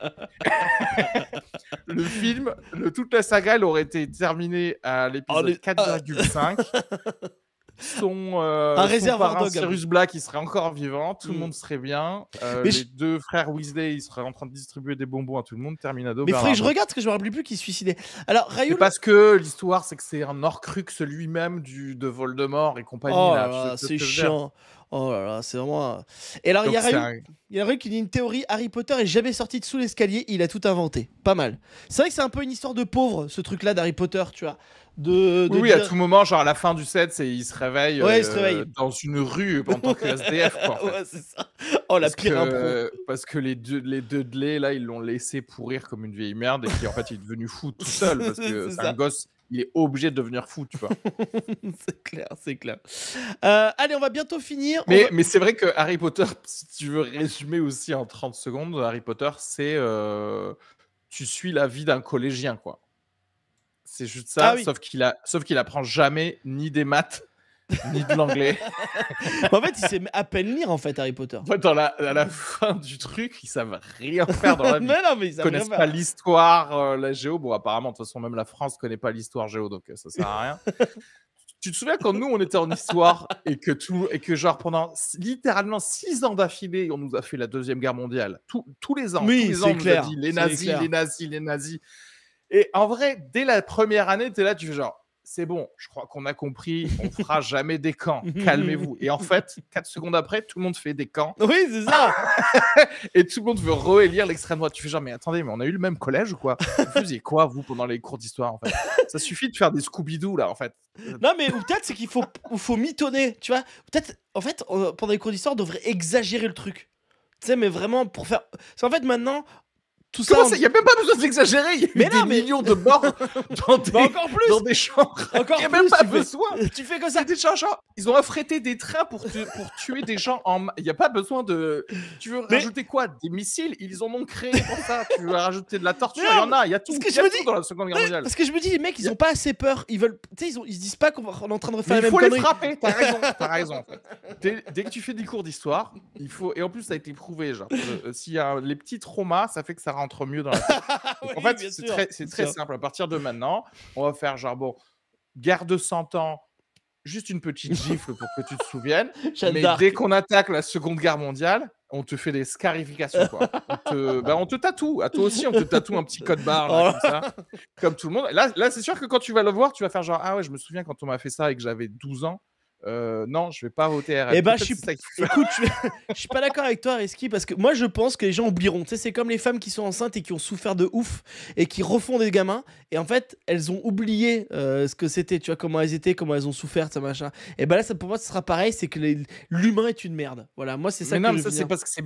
Le film, le, toute la saga, elle aurait été terminée à l'épisode 4,5 son, euh, un réservoir Sirius Black, il serait encore vivant, tout le mm. monde serait bien. Euh, les deux frères Weasley, ils seraient en train de distribuer des bonbons à tout le monde. Terminado. Mais frère je regarde parce que je me rappelle plus qui se suicidait. Alors Parce que l'histoire, c'est que c'est un Horcrux lui-même du de Voldemort et compagnie. Oh c'est chiant. Oh là là, c'est vraiment. Et alors, il y a Raoul qui dit une théorie Harry Potter est jamais sorti de sous l'escalier, il a tout inventé. Pas mal. C'est vrai que c'est un peu une histoire de pauvre, ce truc-là d'Harry Potter, tu vois oui, à tout moment, genre à la fin du set, c'est il se réveille, euh, dans une rue en tant que SDF. Quoi, Oh la parce pire que, Parce que les deux les lait là, ils l'ont laissé pourrir comme une vieille merde et puis en fait, il est devenu fou tout seul parce que c'est un gosse il est obligé de devenir fou, tu vois. c'est clair, c'est clair. Euh, allez, on va bientôt finir. Mais, mais c'est vrai que Harry Potter, si tu veux résumer aussi en 30 secondes, Harry Potter, c'est. Euh, tu suis la vie d'un collégien, quoi. C'est juste ça, ah sauf qu'il a, sauf apprend jamais ni des maths ni de l'anglais. en fait, il sait à peine lire en fait Harry Potter. En fait, à la fin du truc, ils savent rien faire dans la vie. ils, ne connaissent pas l'histoire, euh, la géo. Bon, apparemment, de toute façon, même la France connaît pas l'histoire géo, donc ça euh, ça sert à rien. tu te souviens quand nous on était en histoire et que tout et que genre pendant littéralement six ans d'affilée on nous a fait la deuxième guerre mondiale tous les ans tous les ans on a dit les nazis les nazis les nazis et en vrai, dès la première année, tu es là, tu fais genre, c'est bon, je crois qu'on a compris, on fera jamais des camps, calmez-vous. Et en fait, quatre secondes après, tout le monde fait des camps. Oui, c'est ça Et tout le monde veut réélire l'extrême droite. Tu fais genre, mais attendez, mais on a eu le même collège ou quoi Vous faisiez quoi, vous, pendant les cours d'histoire, en fait Ça suffit de faire des Scooby-Doo, là, en fait. Non, mais peut-être c'est qu'il faut, faut mitonner, tu vois Peut-être, en fait, pendant les cours d'histoire, on devrait exagérer le truc. Tu sais, mais vraiment pour faire. c'est en fait, maintenant, il n'y a même pas besoin d'exagérer. Il y a des millions de morts bah, dans des, champs il n'y a même pas besoin. Tu fais comme ça. Des gens, ils ont affrété des trains pour, pour tuer des gens. Il n'y a pas besoin de. Tu veux rajouter quoi Des missiles Ils en ont créé pour ça. tu veux rajouter de la torture Il y en a. Il y a tout. ce que je me dis... dans la Seconde Guerre mondiale. Parce que je me dis, les mecs, ils n'ont pas assez peur. Ils veulent. Tu sais, ils, se disent pas qu'on est en train de refaire la même connerie. Il faut les frapper. T'as raison. As raison. dès... que tu fais des cours d'histoire, il faut. Et en plus, ça a été prouvé. Genre, euh, euh, s'il y a les petits traumas, ça fait que ça mieux dans la en fait, c'est très, simple. À partir de maintenant, on va faire genre, bon, garde 100 ans, juste une petite gifle pour que tu te souviennes. mais dès qu'on attaque la Seconde Guerre mondiale, on te fait des scarifications. Bah, on, te... tatoue. À toi aussi, on te tatoue un petit code barre, oh. comme, tout le monde. Là, là c'est sûr que quand tu vas le voir, tu vas faire genre Ah ouais, je me souviens quand on m'a fait ça et que j'avais 12 ans. Euh, non, je vais pas voter RN. Et eh ben, je suis, je, suis pas d'accord avec toi, Reski, parce que moi, je pense que les gens oublieront. Tu sais, c'est comme les femmes qui sont enceintes et qui ont souffert de ouf et qui refont des gamins. Et en fait, elles ont oublié euh, ce que c'était, tu vois, comment elles étaient, comment elles ont souffert, ça machin. Et ben là, ça, pour moi, ce sera pareil, c'est que l'humain est une merde. Voilà, moi, c'est ça non, ça, c'est parce que c'est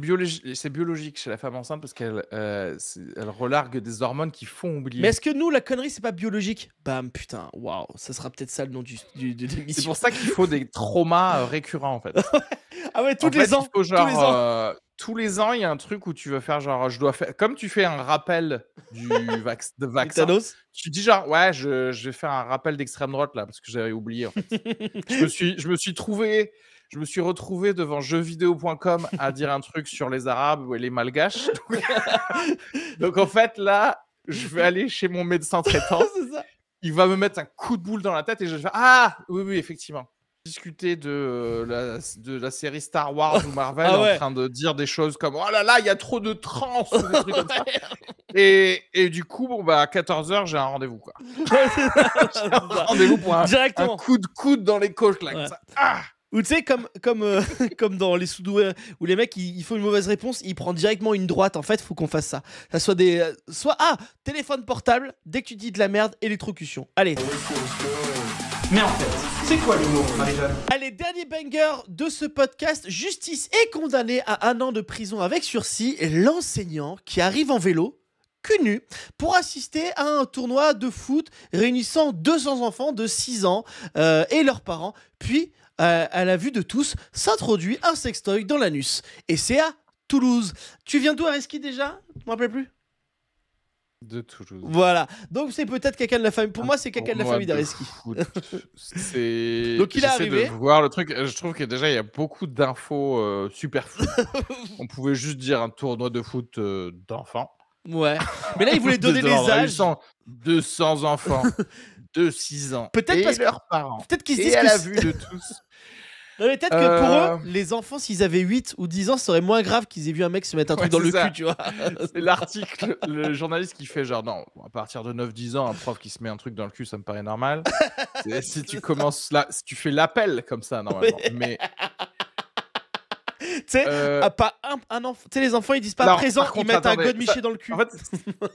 c'est biologique chez la femme enceinte parce qu'elle euh, elle relargue des hormones qui font oublier. Mais est-ce que nous, la connerie, c'est pas biologique Bam, putain, waouh, ça sera peut-être ça le nom du, du, de l'émission. C'est pour ça qu'il faut des trauma euh, récurrents en fait. ah ouais, tous, les, ans, euh, tous les ans. il y a un truc où tu veux faire genre, je dois faire, comme tu fais un rappel du de vaccin, tu dis genre, ouais, je, vais faire un rappel d'extrême droite là, parce que j'avais oublié je, me suis, je me suis trouvé, je me suis retrouvé devant jeuxvideo.com à dire un truc sur les Arabes et les Malgaches. Donc en fait, là, je vais aller chez mon médecin traitant. Il va me mettre un coup de boule dans la tête et je vais faire, ah, oui, oui, effectivement discuter de euh, la, de la série Star Wars ou Marvel ah en train de dire des choses comme Oh là là, il y a trop de trans ou des trucs comme ça. Et, et, du coup, bon, bah, à 14h, j'ai un rendez-vous. quoi. un rendez-vous pour un, coup de coude dans les côtes. Là, ah ou tu sais, comme, comme, euh, comme dans les soudoués où les mecs, ils, font une mauvaise réponse, ils prennent directement une droite. En fait, faut qu'on fasse ça. Ça soit des. Euh, soit. Ah Téléphone portable, dès que tu dis de la merde, électrocution. Allez. Ah Mais en fait. C'est quoi l'humour, Marie-Jeanne Allez, dernier banger de ce podcast. Justice est condamnée à un an de prison avec sursis. L'enseignant qui arrive en vélo cul nu pour assister à un tournoi de foot réunissant 200 enfants de 6 ans euh, et leurs parents. Puis, euh, à la vue de tous, s'introduit un sextoy dans l'anus. Et c'est à Toulouse. Tu viens d'où, Areski, déjà Je me plus de Voilà. Donc c'est peut-être quelqu'un de la famille. Pour moi, c'est quelqu'un de la famille d'Areski. c'est. Donc il est arrivé. De voir le truc. Je trouve que déjà il y a beaucoup d'infos euh, super On pouvait juste dire un tournoi de foot euh, d'enfants. Ouais. Mais là, il voulait donner les âges. 200, enfants de 6 ans. Peut-être parce leurs parents. Peut-être qu'ils se disent. Et à la vue de tous peut-être que pour euh. eux, les enfants, s'ils avaient 8 ou 10 ans, ça serait moins grave qu'ils aient vu un mec se mettre un truc dans le cul, tu vois. C'est l'article, le journaliste qui fait genre, non, à partir de 9-10 ans, un prof qui se met un truc dans le cul, ça me paraît normal. si tu commences là, si tu fais l'appel comme ça, normalement. Mais Tu sais, euh. ah, pas un, enfant. Tu sais, les enfants, ils disent pas présent, ils mettent un gomme miché dans le cul. en fait,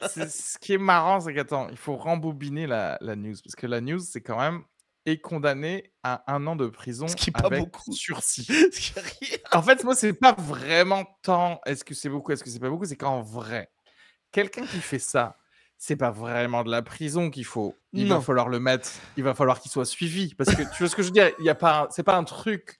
c'est- ce qui est marrant, c'est qu'attends, il faut rembobiner la news. Parce que la news, c'est quand même est condamné à un an de prison Ce qui n'est beaucoup. sursis. En fait, moi, c'est pas vraiment tant est-ce que c'est beaucoup, est-ce que c'est pas beaucoup, c'est qu'en vrai, quelqu'un qui fait ça, c'est pas vraiment de la prison qu'il faut. Il va falloir le mettre, il va falloir qu'il soit suivi. Parce que tu vois ce que je veux dire, il y a pas, c'est pas un truc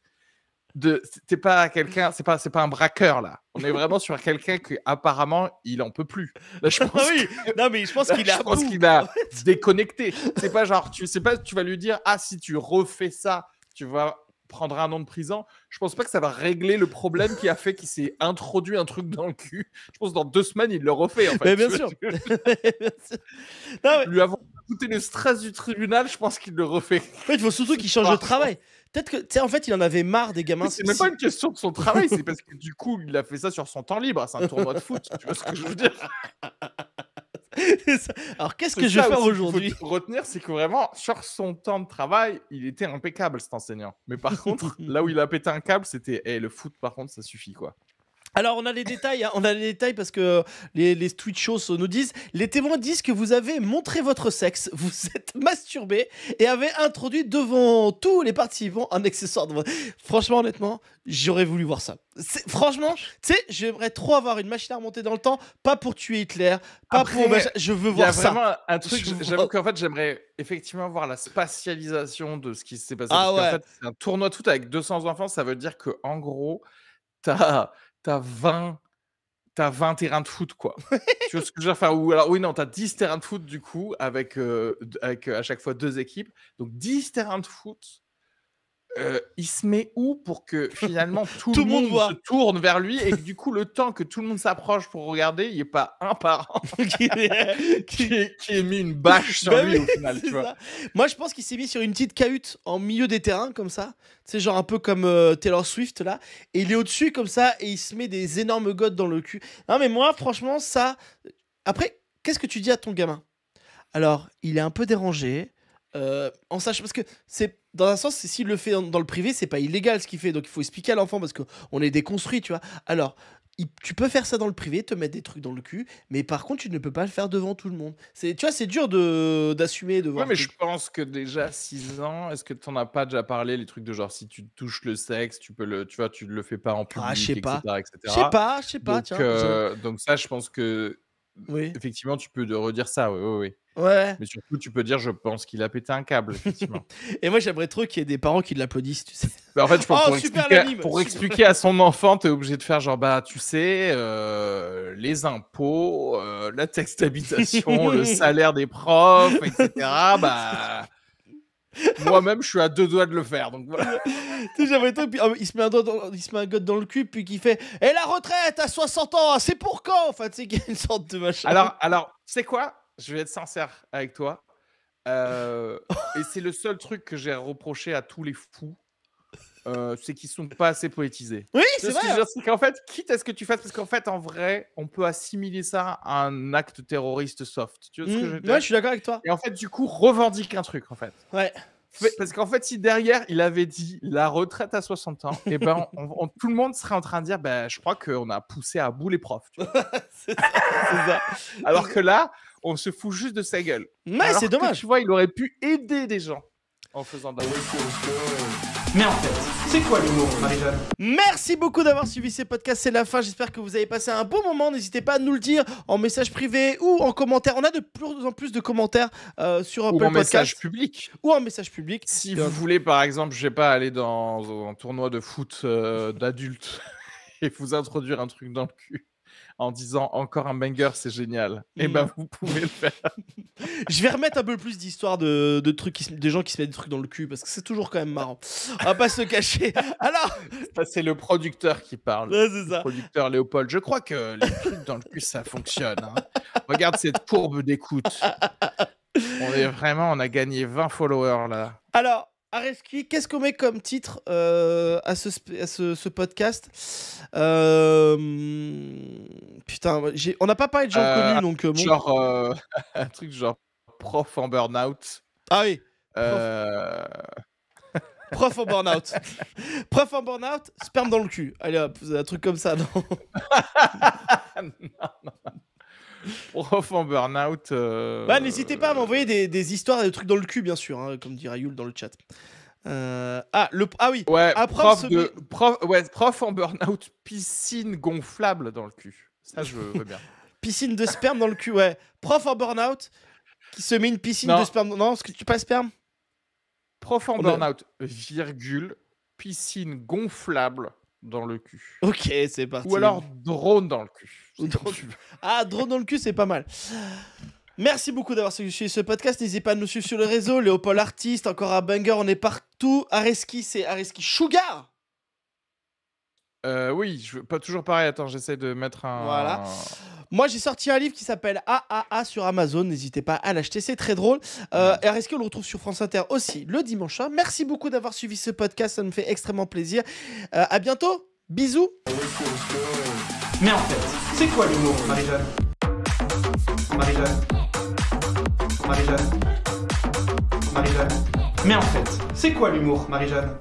de c'est pas quelqu'un c'est pas c'est pas un braqueur là on est vraiment sur quelqu'un qui apparemment il en peut plus je ah pense oui non mais je pense qu'il a qu'il a déconnecté c'est pas genre tu sais pas tu vas lui dire ah si tu refais ça tu vas prendre un an de prison je pense pas que ça va régler le problème qui a fait qu'il s'est introduit un truc dans le cul je pense que dans deux semaines il le refait en fait mais bien, sûr. lui avoir écouté le stress du tribunal je pense qu'il le refait en fait il faut surtout qu'il change de travail Peut-être que, tu sais, en fait, il en avait marre des gamins. C'est même pas une question de son travail, c'est parce que du coup, il a fait ça sur son temps libre. C'est un tournoi de foot, tu vois ce que je veux dire Alors, qu'est-ce que je vais faire aujourd'hui Retenir, c'est que vraiment, sur son temps de travail, il était impeccable, cet enseignant. Mais par contre, là où il a pété un câble, c'était eh, le foot, par contre, ça suffit, quoi. Alors on a les détails, hein. on a les détails parce que euh, les, les Twitch shows nous disent, les témoins disent que vous avez montré votre sexe, vous êtes masturbé et avez introduit devant tous les participants un accessoire. Franchement, honnêtement, j'aurais voulu voir ça. Franchement, tu sais, j'aimerais trop avoir une machine à remonter dans le temps, pas pour tuer Hitler, pas pour... Je veux voir ça. Il y a vraiment un truc, j'avoue qu'en fait j'aimerais effectivement voir la spatialisation de ce qui s'est passé. Ah ouais. un tournoi tout avec 200 enfants, ça veut dire que en gros, t'as t'as 20 t'as 20 terrains de foot, quoi. tu vois ce que je veux dire oui, non, t'as 10 terrains de foot, du coup, avec, euh, avec euh, à chaque fois deux équipes. Donc, 10 terrains de foot euh, il se met où pour que finalement tout, le monde, se tourne vers lui et que du coup le temps que tout le monde s'approche pour regarder, il n'y ait pas un parent qui, qui, mis une bâche sur bah lui au final. Tu vois. Moi je pense qu'il s'est mis sur une petite cahute en milieu des terrains comme ça, c'est genre un peu comme euh, Taylor Swift là, et il est au-dessus comme ça et il se met des énormes godes dans le cul. Non mais moi franchement ça... Euh, après, qu'est-ce que tu dis à ton gamin Alors, il est un peu dérangé. en sachant parce que c'est dans un sens, s'il le fait dans, le privé, c'est pas illégal ce qu'il fait. Donc il faut expliquer à l'enfant parce qu'on est déconstruit, tu vois. Alors, tu peux faire ça dans le privé, te mettre des trucs dans le cul, mais par contre, tu ne peux pas le faire devant tout le monde. C'est, tu vois, c'est dur de, d'assumer de voir. Ouais, mais je pense que déjà 6 ans, est-ce que tu n'en as pas déjà parlé les trucs de genre si tu touches le sexe, tu peux le, tu vois, tu le fais pas en ah, public, etc. Je sais pas, je sais pas. Donc, euh, donc ça, je pense que oui. effectivement, tu peux de redire ça. Oui, oui, oui. Mais surtout, tu peux dire, je pense qu'il a pété un câble, et moi, j'aimerais trop qu'il y ait des parents qui l'applaudissent, tu sais. Bah, en fait, je pour, oh, expliquer, à son enfant, t'es obligé de faire genre, bah, tu sais, euh, les impôts, euh, la taxe d'habitation, le salaire des profs, etc. Bah. Moi-même, je suis à deux doigts de le faire, donc voilà. Puis, oh, il se met un doigt, dans, il se met un dans le cul, puis qui fait "Et la retraite à 60 ans, c'est pour quand Enfin, tu sais, une sorte de machin. Alors, alors, c'est quoi je vais être sincère avec toi. et c'est le seul truc que j'ai reproché à tous les fous. c'est qu'ils sont pas assez poétisés. Oui, c'est vrai. qu'en fait, quitte à ce que tu fasses, parce qu'en fait, en vrai, on peut assimiler ça à un acte terroriste soft. Tu vois ce que je mmh, veux dire je suis d'accord avec toi. Et en fait, du coup, revendique un truc, en fait. Ouais. Parce qu'en fait, si derrière il avait dit la retraite à 60 ans, et eh ben, tout le monde serait en train de dire ben, je crois qu'on a poussé à bout les profs. Tu ça. Alors que là, on se fout juste de sa gueule. Mais c'est dommage. Tu vois, il aurait pu aider des gens en faisant Mais en fait, c'est quoi l'humour, marie Merci beaucoup d'avoir suivi ces podcasts, c'est la fin. J'espère que vous avez passé un bon moment. N'hésitez pas à nous le dire en message privé ou en commentaire. On a de plus en plus de commentaires euh, sur Apple ou en message public. Ou en message public. Si vous voulez, par exemple, je vais pas, aller dans, un tournoi de foot d'adulte euh, d'adultes et vous introduire un truc dans le cul en disant encore un banger, c'est génial. Et eh ben mmh. vous pouvez le faire. Je vais remettre un peu plus d'histoires de, trucs, des gens qui se mettent des trucs dans le cul parce que c'est toujours quand même marrant. On va pas se cacher. Alors, c'est le producteur qui parle. c'est ça. Le producteur Léopold. Je crois que les trucs dans le cul, ça fonctionne. Hein. Regarde cette courbe d'écoute. On est vraiment, on a gagné 20 followers là. Alors, Areski, qu'est-ce qu'on met comme titre euh, à, ce, podcast euh, Putain, on n'a pas parlé de gens euh, connus, donc... Genre, un truc genre prof en burn-out. Ah oui Prof en burn-out. prof en burn-out, sperme dans le cul. Allez un truc comme ça, non, non. prof en burn-out. Euh, bah, n'hésitez pas à m'envoyer des, histoires et des trucs dans le cul, bien sûr, hein, comme dirait Yul dans le chat. Euh, ah, le... ah oui, ah, prof, de... prof, ouais, prof en burn-out, piscine gonflable dans le cul. Ça, je veux bien. piscine de sperme dans le cul, ouais. Prof en burn-out qui se met une piscine de sperme. Non, ce que tu pas sperme Prof en burn-out, virgule, piscine gonflable dans le cul. Ok, c'est parti. Ou alors drone dans le cul. Ah, drone dans le cul, c'est pas mal. Merci beaucoup d'avoir suivi ce podcast. N'hésitez pas à nous suivre sur le réseau. Léopold Artiste, encore à Banger, on est partout. Areski, c'est Areski Sugar euh, Oui, je... pas toujours pareil. Attends, j'essaie de mettre un. Voilà. Moi, j'ai sorti un livre qui s'appelle AAA sur Amazon. N'hésitez pas à l'acheter, c'est très drôle. Euh, et Est-ce on le retrouve sur France Inter aussi le dimanche hein. Merci beaucoup d'avoir suivi ce podcast, ça me fait extrêmement plaisir. Euh, à bientôt, bisous. Mais en fait, c'est quoi l'humour, Marie-Jeanne Marie-Jeanne Marie-Jeanne Marie-Jeanne Mais en fait, c'est quoi l'humour, Marie-Jeanne